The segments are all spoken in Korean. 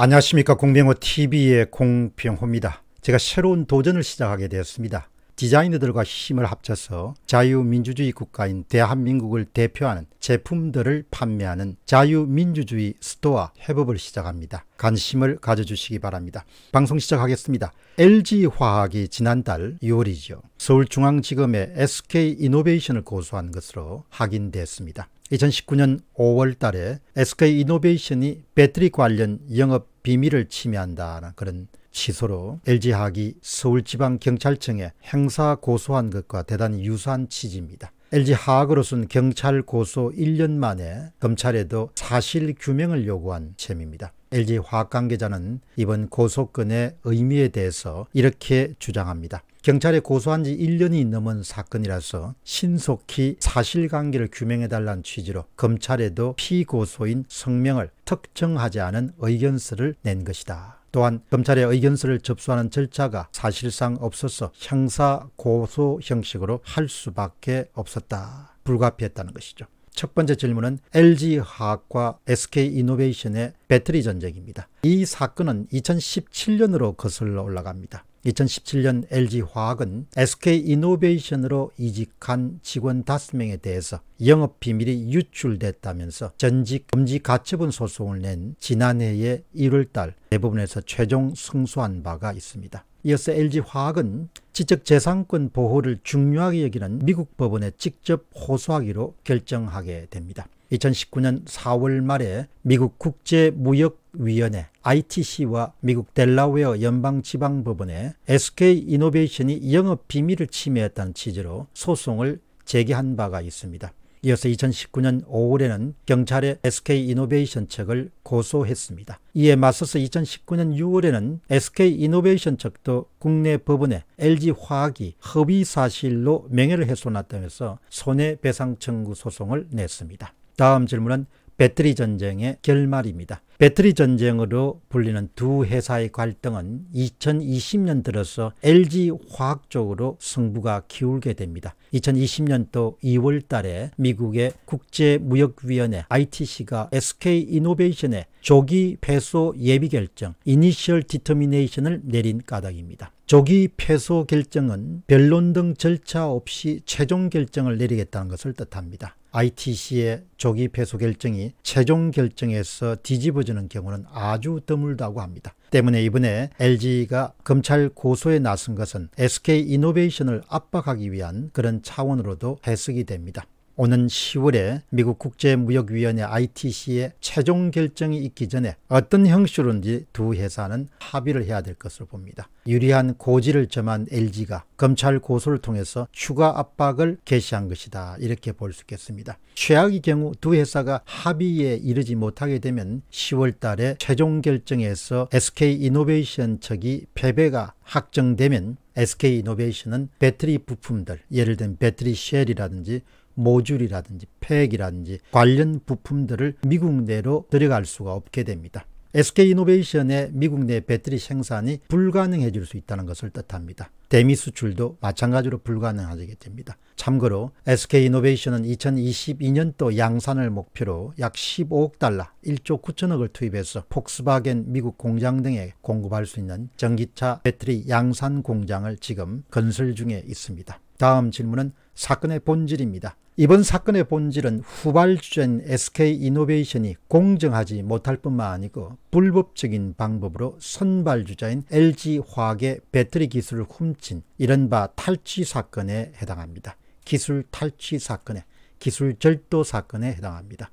안녕하십니까 공병호 TV의 공병호입니다. 제가 새로운 도전을 시작하게 되었습니다. 디자이너들과 힘을 합쳐서 자유민주주의 국가인 대한민국을 대표하는 제품들을 판매하는 자유민주주의 스토어 협업을 시작합니다. 관심을 가져주시기 바랍니다. 방송 시작하겠습니다. LG화학이 지난달 6월이죠. 서울중앙지검에 SK이노베이션을 고소한 것으로 확인됐습니다. 2019년 5월 달에 SK 이노베이션이 배터리 관련 영업 비밀을 침해한다는 그런 취소로 LG학이 서울지방경찰청에 행사 고소한 것과 대단히 유사한 취지입니다. LG하학으로서는 경찰 고소 1년 만에 검찰에도 사실 규명을 요구한 셈입니다. LG화학 관계자는 이번 고소건의 의미에 대해서 이렇게 주장합니다. 경찰에 고소한 지 1년이 넘은 사건이라서 신속히 사실관계를 규명해달라는 취지로 검찰에도 피고소인 성명을 특정하지 않은 의견서를 낸 것이다. 또한 검찰의 의견서를 접수하는 절차가 사실상 없어서 형사 고소 형식으로 할 수밖에 없었다. 불가피했다는 것이죠. 첫 번째 질문은 LG화학과 SK이노베이션의 배터리 전쟁입니다. 이 사건은 2017년으로 거슬러 올라갑니다. 2017년 LG화학은 SK이노베이션으로 이직한 직원 5명에 대해서 영업비밀이 유출됐다면서 전직 금지 가처분 소송을 낸 지난해의 1월달 대법원에서 최종 승소한 바가 있습니다. 이어서 LG화학은 지적재산권 보호를 중요하게 여기는 미국 법원에 직접 호소하기로 결정하게 됩니다. 2019년 4월 말에 미국 국제무역위원회 ITC와 미국 델라웨어 연방지방법원에 SK 이노베이션이 영업 비밀을 침해했다는 취지로 소송을 제기한 바가 있습니다. 이어서 2019년 5월에는 경찰에 SK이노베이션 측을 고소했습니다. 이에 맞서서 2019년 6월에는 SK이노베이션 측도 국내 법원에 LG화학이 허위 사실로 명예를 훼손했다면서 손해배상 청구 소송을 냈습니다. 다음 질문은 배터리 전쟁의 결말입니다. 배터리 전쟁으로 불리는 두 회사의 갈등은 2020년 들어서 LG 화학 적으로 승부가 기울게 됩니다. 2020년도 2월 달에 미국의 국제무역위원회 ITC가 SK이노베이션의 조기 폐소 예비 결정 이니셜 디터미네이션을 내린 까닭입니다. 조기 폐소 결정은 변론 등 절차 없이 최종 결정을 내리겠다는 것을 뜻합니다. ITC의 조기 배소 결정이 최종 결정에서 뒤집어지는 경우는 아주 드물다고 합니다. 때문에 이번에 LG가 검찰 고소에 나선 것은 SK 이노베이션을 압박하기 위한 그런 차원으로도 해석이 됩니다. 오는 10월에 미국 국제무역위원회 ITC의 최종 결정이 있기 전에 어떤 형식으로든지 두 회사는 합의를 해야 될 것으로 봅니다. 유리한 고지를 점한 LG가 검찰 고소를 통해서 추가 압박을 개시한 것이다. 이렇게 볼 수 있겠습니다. 최악의 경우 두 회사가 합의에 이르지 못하게 되면 10월 달에 최종 결정에서 SK이노베이션 측이 패배가 확정되면 SK이노베이션은 배터리 부품들 예를 들면 배터리 쉘이라든지 모듈이라든지 팩이라든지 관련 부품들을 미국 내로 들여갈 수가 없게 됩니다. SK이노베이션의 미국 내 배터리 생산이 불가능해질 수 있다는 것을 뜻합니다. 대미 수출도 마찬가지로 불가능하게 됩니다. 참고로 SK이노베이션은 2022년도 양산을 목표로 약 15억 달러, 1조 9천억을 투입해서 폭스바겐 미국 공장 등에 공급할 수 있는 전기차 배터리 양산 공장을 지금 건설 중에 있습니다. 다음 질문은 사건의 본질입니다. 이번 사건의 본질은 후발주전 SK이노베이션이 공정하지 못할 뿐만 아니고 불법적인 방법으로 선발주자인 LG화학의 배터리 기술을 훔친 이른바 탈취 사건에 해당합니다. 기술 탈취 사건에 기술 절도 사건에 해당합니다.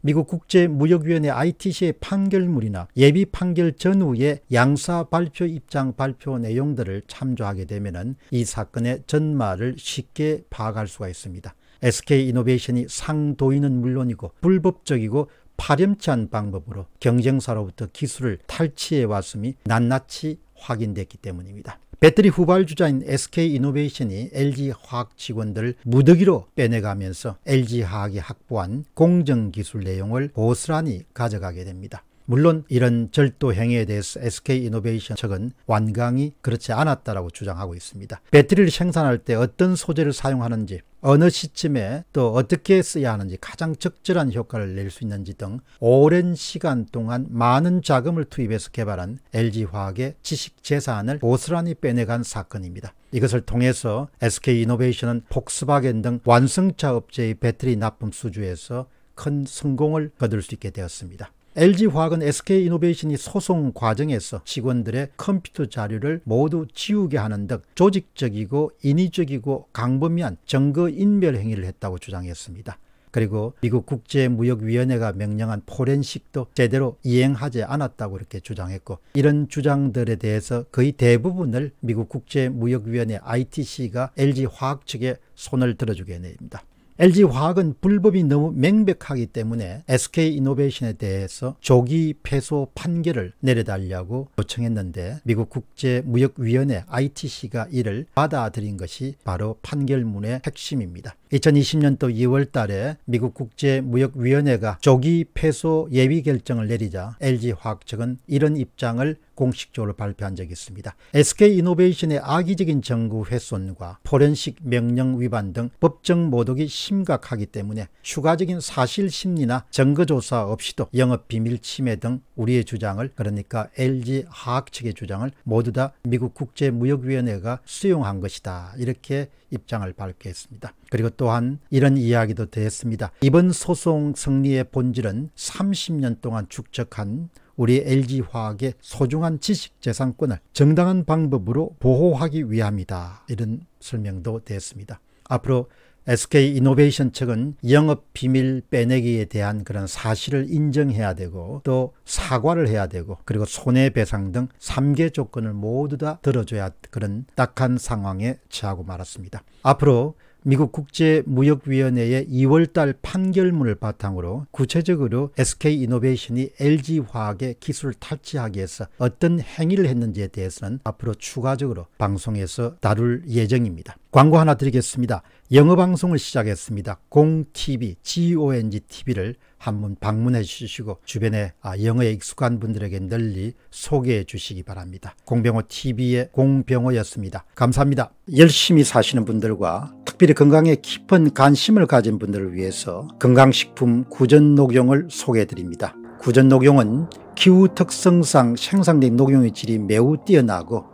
미국 국제무역위원회 ITC의 판결문이나 예비 판결 전후의 양사 발표 입장 발표 내용들을 참조하게 되면 이 사건의 전말을 쉽게 파악할 수가 있습니다. SK이노베이션이 상도인은 물론이고 불법적이고 파렴치한 방법으로 경쟁사로부터 기술을 탈취해 왔음이 낱낱이 확인됐기 때문입니다. 배터리 후발주자인 SK이노베이션이 LG화학 직원들을 무더기로 빼내가면서 LG화학이 확보한 공정기술 내용을 고스란히 가져가게 됩니다. 물론 이런 절도 행위에 대해서 SK이노베이션 측은 완강히 그렇지 않았다라고 주장하고 있습니다. 배터리를 생산할 때 어떤 소재를 사용하는지 어느 시점에 또 어떻게 써야 하는지 가장 적절한 효과를 낼 수 있는지 등 오랜 시간 동안 많은 자금을 투입해서 개발한 LG화학의 지식 재산을 고스란히 빼내간 사건입니다. 이것을 통해서 SK이노베이션은 폭스바겐 등 완성차 업체의 배터리 납품 수주에서 큰 성공을 거둘 수 있게 되었습니다. LG화학은 SK이노베이션이 소송 과정에서 직원들의 컴퓨터 자료를 모두 지우게 하는 등 조직적이고 인위적이고 강범위한 정거인멸 행위를 했다고 주장했습니다. 그리고 미국 국제무역위원회가 명령한 포렌식도 제대로 이행하지 않았다고 이렇게 주장했고 이런 주장들에 대해서 거의 대부분을 미국 국제무역위원회 ITC가 LG화학 측에 손을 들어주게 됩니다. LG화학은 불법이 너무 명백하기 때문에 SK이노베이션에 대해서 조기 패소 판결을 내려달라고 요청했는데 미국 국제무역위원회 ITC가 이를 받아들인 것이 바로 판결문의 핵심입니다. 2020년도 2월 달에 미국 국제무역위원회가 조기 폐소 예비 결정을 내리자 LG화학 측은 이런 입장을 공식적으로 발표한 적이 있습니다. SK이노베이션의 악의적인 정구 훼손과 포렌식 명령 위반 등 법정 모독이 심각하기 때문에 추가적인 사실 심리나 증거조사 없이도 영업비밀 침해 등 우리의 주장을 그러니까 LG 화학 측의 주장을 모두 다 미국 국제무역위원회가 수용한 것이다. 이렇게 입장을 밝혔습니다. 그리고 또 또한 이런 이야기도 되었습니다. 이번 소송 승리의 본질은 30년 동안 축적한 우리 LG화학의 소중한 지식재산권을 정당한 방법으로 보호하기 위함이다. 이런 설명도 되었습니다. 앞으로 SK 이노베이션 측은 영업 비밀 빼내기에 대한 그런 사실을 인정해야 되고 또 사과를 해야 되고 그리고 손해배상 등 3개 조건을 모두 다 들어줘야 그런 딱한 상황에 처하고 말았습니다. 앞으로 미국 국제무역위원회의 2월달 판결문을 바탕으로 구체적으로 SK이노베이션이 LG화학의 기술 을 탈취하기 위해서 어떤 행위를 했는지에 대해서는 앞으로 추가적으로 방송에서 다룰 예정입니다. 광고 하나 드리겠습니다. 영어 방송을 시작했습니다. 공TV, GONG TV를 한번 방문해 주시고 주변에 아, 영어에 익숙한 분들에게 널리 소개해 주시기 바랍니다. 공병호 TV의 공병호였습니다. 감사합니다. 열심히 사시는 분들과 특별히 건강에 깊은 관심을 가진 분들을 위해서 건강식품 구전녹용을 소개해 드립니다. 구전녹용은 기후 특성상 생산된 녹용의 질이 매우 뛰어나고